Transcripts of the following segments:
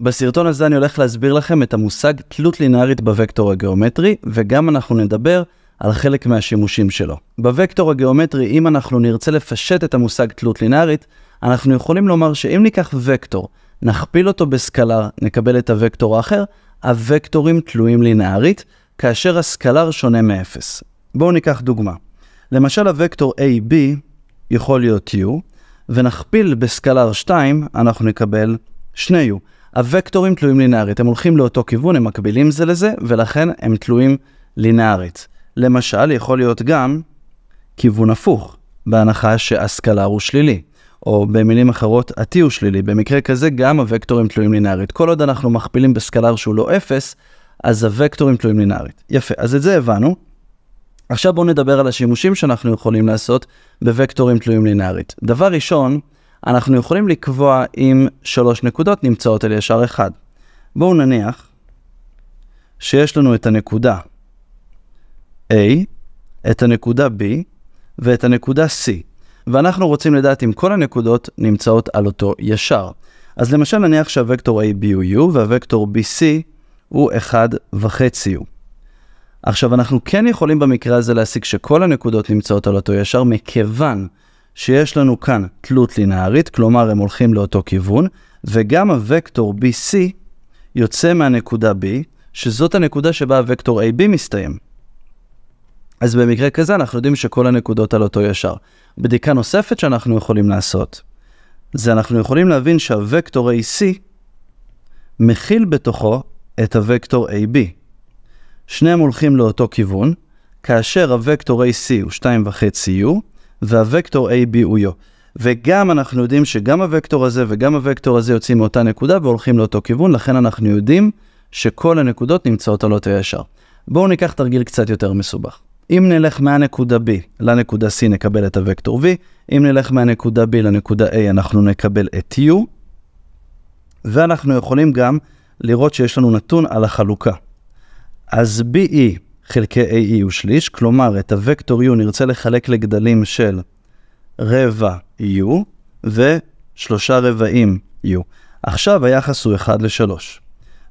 בסרטון הזה אני הולך להסביר לכם את המושג תלות לינארית בוקטור הגיאומטרי, וגם אנחנו נדבר על חלק מהשימושים שלו. בוקטור הגיאומטרי, אם אנחנו נרצה לפשט את המושג תלות לינארית, אנחנו יכולים לומר שאם ניקח וקטור, נכפיל אותו בסקלר, נקבל את הוקטור האחר, הוקטורים תלויים לינארית, כאשר הסקלר שונה מ-0. בואו ניקח דוגמה. למשל הוקטור AB יכול להיות U, ונכפיל בסקלר 2, אנחנו נקבל 2U. הוקטורים תלויים לינארית, הם הולכים לאותו כיוון, הם מקבילים זה לזה, ולכן הם תלויים לינארית. למשל, יכול להיות גם כיוון הפוך, בהנחה שהסקלר הוא שלילי, או במילים אחרות, ה-t הוא שלילי. במקרה כזה גם הוקטורים תלויים לינארית. כל עוד אנחנו מכפילים בסקלר שהוא לא אפס, אז הוקטורים תלויים לינארית. יפה, אז את זה הבנו. עכשיו בואו נדבר על השימושים שאנחנו יכולים לעשות בוקטורים תלויים לינארית. דבר ראשון, אנחנו יכולים לקבוע אם שלוש נקודות נמצאות על ישר אחד. בואו נניח שיש לנו את הנקודה A, את הנקודה B ואת הנקודה C, ואנחנו רוצים לדעת אם כל הנקודות נמצאות על אותו ישר. אז למשל נניח שהוקטור AB הוא U והוקטור BC הוא 1.5 U. עכשיו אנחנו כן יכולים במקרה הזה להסיק שכל הנקודות נמצאות על אותו ישר מכיוון שיש לנו כאן תלות לינארית, כלומר הם הולכים לאותו כיוון, וגם הוקטור BC יוצא מהנקודה B, שזאת הנקודה שבה הוקטור AB מסתיים. אז במקרה כזה אנחנו יודעים שכל הנקודות על אותו ישר. בדיקה נוספת שאנחנו יכולים לעשות, זה אנחנו יכולים להבין שהוקטור AC מכיל בתוכו את הוקטור AB. שניהם הולכים לאותו כיוון, כאשר הוקטור AC הוא 2.5U, והוקטור AB הוא יו. וגם אנחנו יודעים שגם הוקטור הזה וגם הוקטור הזה יוצאים מאותה נקודה והולכים לאותו כיוון, לכן אנחנו יודעים שכל הנקודות נמצאות על אותו ישר. בואו ניקח תרגיל קצת יותר מסובך. אם נלך מהנקודה B לנקודה C נקבל את הוקטור V, אם נלך מהנקודה B לנקודה A אנחנו נקבל את U, ואנחנו יכולים גם לראות שיש לנו נתון על החלוקה. אז BE חלקי AE הוא שליש, כלומר את הוקטור U נרצה לחלק לגדלים של רבע U ושלושה רבעים U. עכשיו היחס הוא 1 ל-3.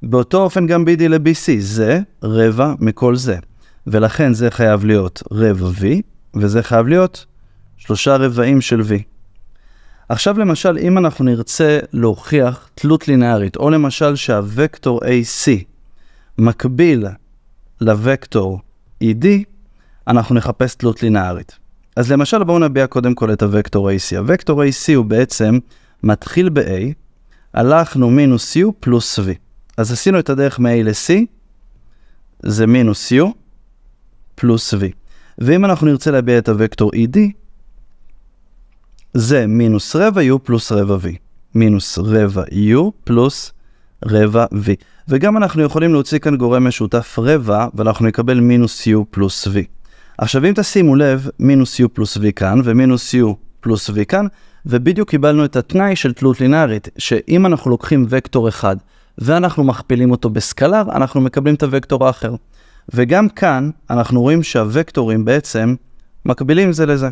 באותו אופן גם BD ל-BC, זה רבע מכל זה. ולכן זה חייב להיות רבע V, וזה חייב להיות שלושה רבעים של V. עכשיו למשל, אם אנחנו נרצה להוכיח תלות לינארית, או למשל שהווקטור AC מקביל לוקטור ED, אנחנו נחפש תלות לינארית. אז למשל בואו נביע קודם כל את הוקטור AC. הוקטור AC הוא בעצם מתחיל ב-A, הלכנו מינוס U פלוס V. אז עשינו את הדרך מ-A ל-C, זה מינוס U פלוס V. ואם אנחנו נרצה להביע את הוקטור ED, זה מינוס רבע U פלוס רבע V. מינוס רבע U פלוס רבע V. וגם אנחנו יכולים להוציא כאן גורם משותף רבע, ואנחנו נקבל מינוס u פלוס v. עכשיו אם תשימו לב, מינוס u פלוס v כאן, ומינוס u פלוס v כאן, ובדיוק קיבלנו את התנאי של תלות לינארית, שאם אנחנו לוקחים וקטור אחד, ואנחנו מכפילים אותו בסקלר, אנחנו מקבלים את הוקטור האחר. וגם כאן, אנחנו רואים שהווקטורים בעצם מקבילים זה לזה.